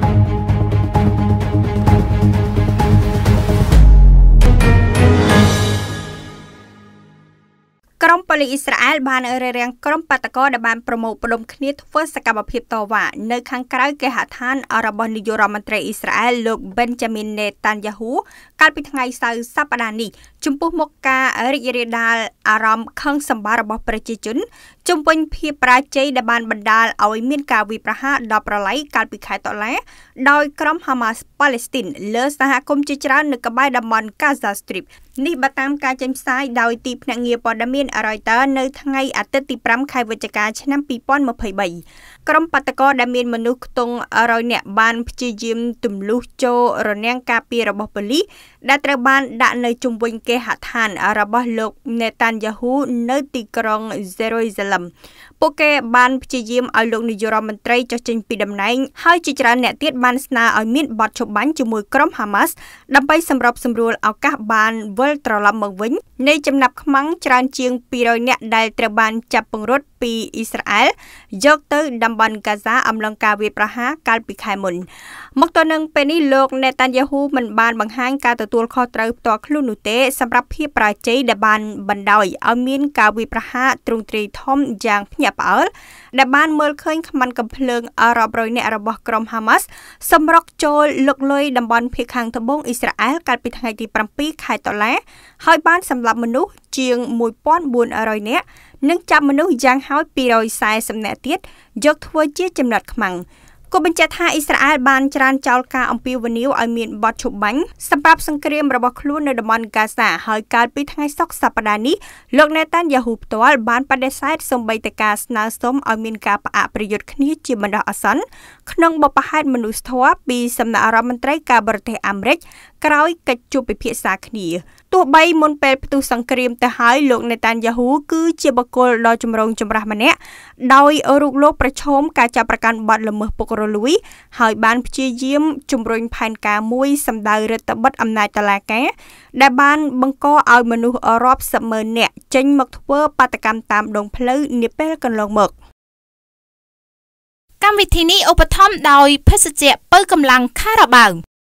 Thank you. មប៉ូលីសអ៊ីស្រាអែលបានរារាំងក្រុមបាតកោដែលបានប្រមូលផ្ដុំគ្នាធ្វើសកម្មភាពតវ៉ានៅខាងក្រៅគេហដ្ឋានរបស់នាយករដ្ឋមន្ត្រីអ៊ីស្រាអែលលោក Benjamin Netanyahu កាលពីថ្ងៃសៅរ៍សប្តាហ៍នេះចំពោះមុខការរីករាលដាលអារម្មណ៍ខឹងសម្បាររបស់ប្រជាជន ជំវិញភាពប្រាជ័យដែលបានបណ្ដាលឲ្យមានការវាយប្រហារដល់ប្រឡាយកាលពីខែតុលាដោយក្រុម Hamas Palestine លើសហគមន៍ជាច្រើននៅក្បែរតំបន់ Gaza Strip នេះបើតាមការចេញផ្សាយដោយទីភ្នាក់ងារព័ត៌មាន Reuters នៅថ្ងៃអាទិត្យទី5ខែវិច្ឆិកាឆ្នាំ2023ក្រុមបាតកោដែលមានមនុស្សខ្ទង់រយនាក់បាន ព្យាយាមទម្លុះចូលរនាំងការពាររបស់ប៉ូលីសដែលត្រូវបាន ដាក់នៅជុំវិញគេហដ្ឋានរបស់លោក Netanyahu នៅទីក្រុង Jerusalem ពួកគេបាន ព្យាយាមឲ្យលោកនាយករដ្ឋមន្ត្រីចុះចេញពីតំណែងហើយជាច្រើនអ្នកទៀតបាន ស្នើឲ្យមានបទឈប់បាញ់ជាមួយក្រុម Hamas ដើម្បីសម្របសម្រួលឱកាសបានវិលត្រឡប់មកវិញនៃចំណាប់ខ្មាំងច្រើនជាង200នាក់ដែលត្រូវបានចាប់ពង្រត់ពីអ៊ីស្រាអែលយកទៅតំបន់កាហ្សាអំឡុងការវាយប្រហារកាលពីខែមុនមកទៅនឹងពេលនេះលោកនេតាញ៉ាហ៊ូមិនបានបង្ហាញការទទួលខុសត្រូវផ្ទាល់ខ្លួននោះទេសម្រាប់ភាពប្រាជ័យដែលបានបណ្ដោយឲ្យមានការវាយប្រហារទ្រង់ទ្រាយធំយ៉ាងភ្ញាក់ផ្អើលដែលបានមើលឃើញខ្មាន់កំភ្លើងរាប់រយនាក់របស់ក្រុមហាម៉ាស់សម្រុកចូលលុកលុយតំបន់ភៀកខាងត្បូងអ៊ីស្រាអែលកាលពីថ្ងៃទី7ខែតុលាហើយបានសម្លាប់មនុស្សជាង1400នាក់និងចាប់មនុស្សយ៉ាងហោច240នាក់ទៀតយកធ្វើជាចំណាត់ខ្មាំងក៏បញ្ជាក់ថាអ៊ីស្រាអែលបានច្រានចោលការអំពាវនាវឲ្យមានបទឈប់បាញ់សម្រាប់សង្គ្រាមរបស់ខ្លួននៅតំបន់ហ្គាហ្សាហើយកើតពីថ្ងៃសុក្រសប្តាហ៍នេះលោកណេតានយ៉ាហ៊ូផ្ទាល់បានបដិសេធសំបីតការស្នើសុំឲ្យមានការផ្អាកប្រយុទ្ធគ្នាជាបណ្ដោះអាសន្នក្នុងបបផហេតមនុស្សធម៌ពីសំណាក់រដ្ឋមន្ត្រីការបរទេសអាមេរិកក្រោយកិច្ចជួបពិភាក្សាគ្នាទោះបីមុនពេលផ្ទុះសង្គ្រាមទៅហើយលោកនេតានយ៉ាហ៊ូគឺជាបុគ្គលដ៏ចម្រូងចម្រាសម្នាក់ដោយរូបលោកប្រឈមការចាប់ប្រកាន់បទល្មើសពុករលួយ ហើយ បាន ព្យាយាមជំរុញផែនការមួយ សម្ដៅរដ្ឋបិតអំណាចតឡាការដែលបានបង្កឲ្យមនុស្សរាប់សិបម៉ឺននាក់ចេញមកធ្វើ បាតកម្មតាម ដងផ្លូវនាពេលកន្លងមកកម្មវិធីនេះឧបត្ថម្ភដោយភេសជ្ជៈពៅកម្លាំងខារ៉ាបាវ